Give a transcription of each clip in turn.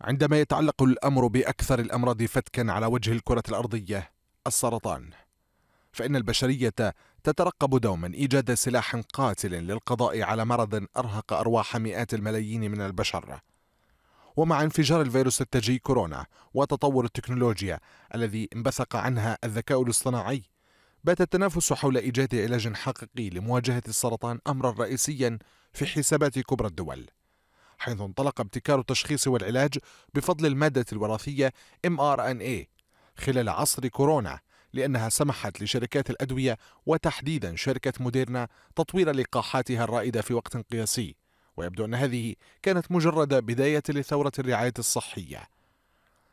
عندما يتعلق الامر باكثر الامراض فتكا على وجه الكره الارضيه السرطان فان البشريه تترقب دوما ايجاد سلاح قاتل للقضاء على مرض ارهق ارواح مئات الملايين من البشر ومع انفجار الفيروس التاجي كورونا وتطور التكنولوجيا الذي انبثق عنها الذكاء الاصطناعي بات التنافس حول ايجاد علاج حقيقي لمواجهه السرطان امرا رئيسيا في حسابات كبرى الدول حيث انطلق ابتكار التشخيص والعلاج بفضل المادة الوراثية mRNA إيه خلال عصر كورونا لأنها سمحت لشركات الأدوية وتحديدا شركة موديرنا تطوير لقاحاتها الرائدة في وقت قياسي ويبدو أن هذه كانت مجرد بداية لثورة الرعاية الصحية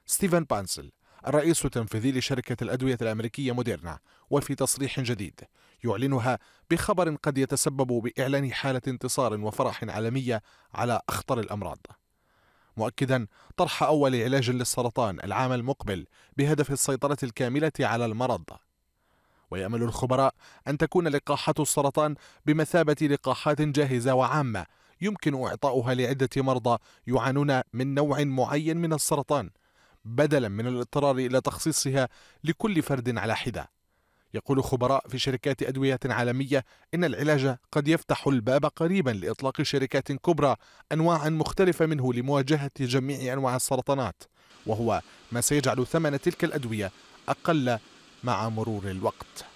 ستيفن بانسل الرئيس التنفيذي لشركة الأدوية الأمريكية موديرنا وفي تصريح جديد يعلنها بخبر قد يتسبب بإعلان حالة انتصار وفرح عالمية على أخطر الأمراض مؤكدا طرح أول علاج للسرطان العام المقبل بهدف السيطرة الكاملة على المرض ويأمل الخبراء أن تكون لقاحات السرطان بمثابة لقاحات جاهزة وعامة يمكن إعطاؤها لعدة مرضى يعانون من نوع معين من السرطان بدلا من الاضطرار إلى تخصيصها لكل فرد على حدة يقول خبراء في شركات أدوية عالمية إن العلاج قد يفتح الباب قريبا لإطلاق شركات كبرى أنواعا مختلفة منه لمواجهة جميع أنواع السرطانات وهو ما سيجعل ثمن تلك الأدوية أقل مع مرور الوقت